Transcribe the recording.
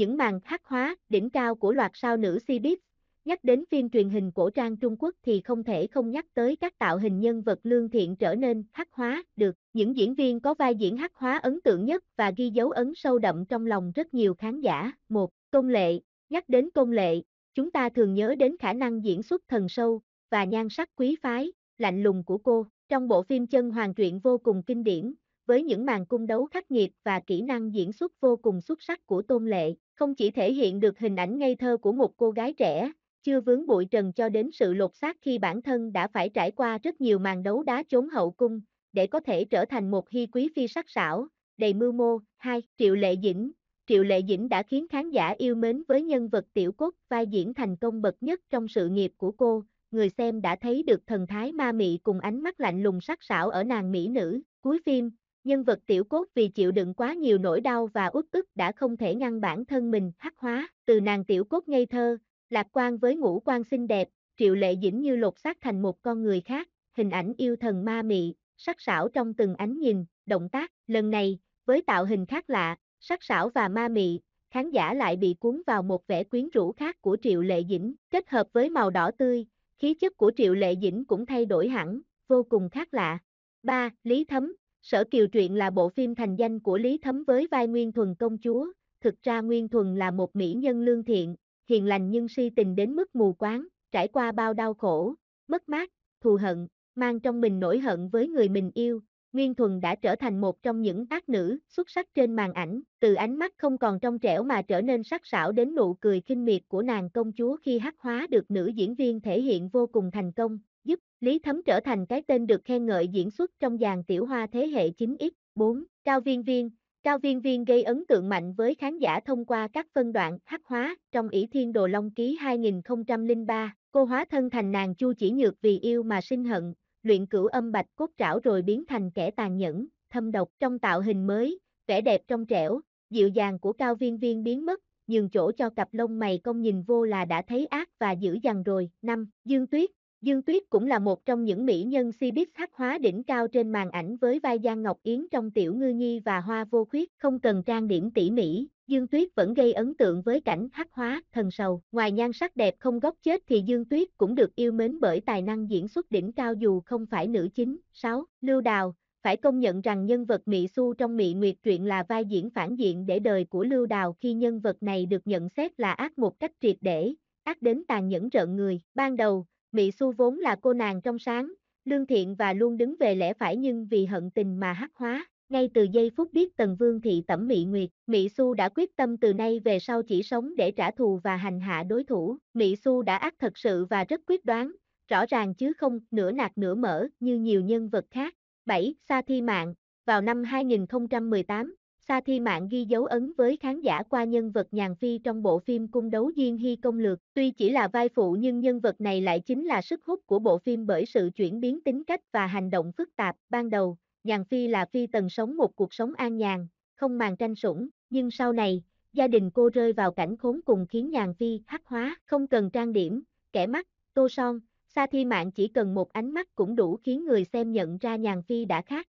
những màn khắc hóa đỉnh cao của loạt sao nữ Cbiz. Nhắc đến phim truyền hình cổ trang Trung Quốc thì không thể không nhắc tới các tạo hình nhân vật lương thiện trở nên khắc hóa được. Những diễn viên có vai diễn khắc hóa ấn tượng nhất và ghi dấu ấn sâu đậm trong lòng rất nhiều khán giả. Một, Công Lệ Nhắc đến Công Lệ, chúng ta thường nhớ đến khả năng diễn xuất thần sâu và nhan sắc quý phái, lạnh lùng của cô. Trong bộ phim Chân Hoàng truyện vô cùng kinh điển, với những màn cung đấu khắc nghiệt và kỹ năng diễn xuất vô cùng xuất sắc của Tôn Lệ, không chỉ thể hiện được hình ảnh ngây thơ của một cô gái trẻ, chưa vướng bụi trần cho đến sự lột xác khi bản thân đã phải trải qua rất nhiều màn đấu đá chốn hậu cung, để có thể trở thành một hy quý phi sắc sảo, đầy mưu mô. 2. Triệu Lệ Dĩnh Triệu Lệ Dĩnh đã khiến khán giả yêu mến với nhân vật tiểu cốt vai diễn thành công bậc nhất trong sự nghiệp của cô, người xem đã thấy được thần thái ma mị cùng ánh mắt lạnh lùng sắc sảo ở nàng mỹ nữ. Cuối phim, nhân vật tiểu cốt vì chịu đựng quá nhiều nỗi đau và uất ức đã không thể ngăn bản thân mình hắc hóa, từ nàng tiểu cốt ngây thơ, lạc quan với ngũ quan xinh đẹp, triệu lệ dĩnh như lột xác thành một con người khác, hình ảnh yêu thần ma mị, sắc sảo trong từng ánh nhìn, động tác, lần này, với tạo hình khác lạ, sắc sảo và ma mị, khán giả lại bị cuốn vào một vẻ quyến rũ khác của triệu lệ dĩnh, kết hợp với màu đỏ tươi, khí chất của triệu lệ dĩnh cũng thay đổi hẳn, vô cùng khác lạ. 3. Lý Thấm, Sở Kiều Truyện là bộ phim thành danh của Lý Thấm với vai Nguyên Thuần công chúa, thực ra Nguyên Thuần là một mỹ nhân lương thiện, hiền lành nhưng si tình đến mức mù quáng, trải qua bao đau khổ, mất mát, thù hận, mang trong mình nỗi hận với người mình yêu. Nguyên Thuần đã trở thành một trong những ác nữ xuất sắc trên màn ảnh, từ ánh mắt không còn trong trẻo mà trở nên sắc sảo đến nụ cười khinh miệt của nàng công chúa khi hắc hóa được nữ diễn viên thể hiện vô cùng thành công giúp Lý Thấm trở thành cái tên được khen ngợi diễn xuất trong dàn tiểu hoa thế hệ 9X. 4. Cao Viên Viên Cao Viên Viên gây ấn tượng mạnh với khán giả thông qua các phân đoạn hắc hóa trong ỷ Thiên Đồ Long Ký 2003. Cô hóa thân thành nàng Chu chỉ nhược vì yêu mà sinh hận, luyện cửu âm bạch cốt trảo rồi biến thành kẻ tàn nhẫn, thâm độc trong tạo hình mới, vẻ đẹp trong trẻo, dịu dàng của Cao Viên Viên biến mất, nhường chỗ cho cặp lông mày công nhìn vô là đã thấy ác và dữ dằn rồi. 5. Dương Tuyết Dương Tuyết cũng là một trong những mỹ nhân Cbiz hắc hóa đỉnh cao trên màn ảnh với vai Giang Ngọc Yến trong Tiểu Ngư Nhi và Hoa Vô Khuyết, không cần trang điểm tỉ mỉ, Dương Tuyết vẫn gây ấn tượng với cảnh hắc hóa, thần sầu. Ngoài nhan sắc đẹp không góc chết thì Dương Tuyết cũng được yêu mến bởi tài năng diễn xuất đỉnh cao dù không phải nữ chính. 6. Lưu Đào Phải công nhận rằng nhân vật Mị Xu trong Mị Nguyệt truyện là vai diễn phản diện để đời của Lưu Đào khi nhân vật này được nhận xét là ác một cách triệt để, ác đến tàn nhẫn rợn người. Ban đầu, Mị Xu vốn là cô nàng trong sáng, lương thiện và luôn đứng về lẽ phải nhưng vì hận tình mà hắc hóa. Ngay từ giây phút biết Tần Vương thị tẩm Mị Nguyệt, Mị Xu đã quyết tâm từ nay về sau chỉ sống để trả thù và hành hạ đối thủ. Mị Xu đã ác thật sự và rất quyết đoán, rõ ràng chứ không nửa nạc nửa mỡ như nhiều nhân vật khác. 7. Sa Thi Mạng Vào năm 2018, Sa Thi Mạng ghi dấu ấn với khán giả qua nhân vật Nhàn Phi trong bộ phim Cung đấu Diên Hy Công Lược. Tuy chỉ là vai phụ nhưng nhân vật này lại chính là sức hút của bộ phim bởi sự chuyển biến tính cách và hành động phức tạp. Ban đầu, Nhàn Phi là phi tần sống một cuộc sống an nhàn, không màng tranh sủng, nhưng sau này, gia đình cô rơi vào cảnh khốn cùng khiến Nhàn Phi hắc hóa, không cần trang điểm, kẻ mắt, tô son. Sa Thi Mạng chỉ cần một ánh mắt cũng đủ khiến người xem nhận ra Nhàn Phi đã khác.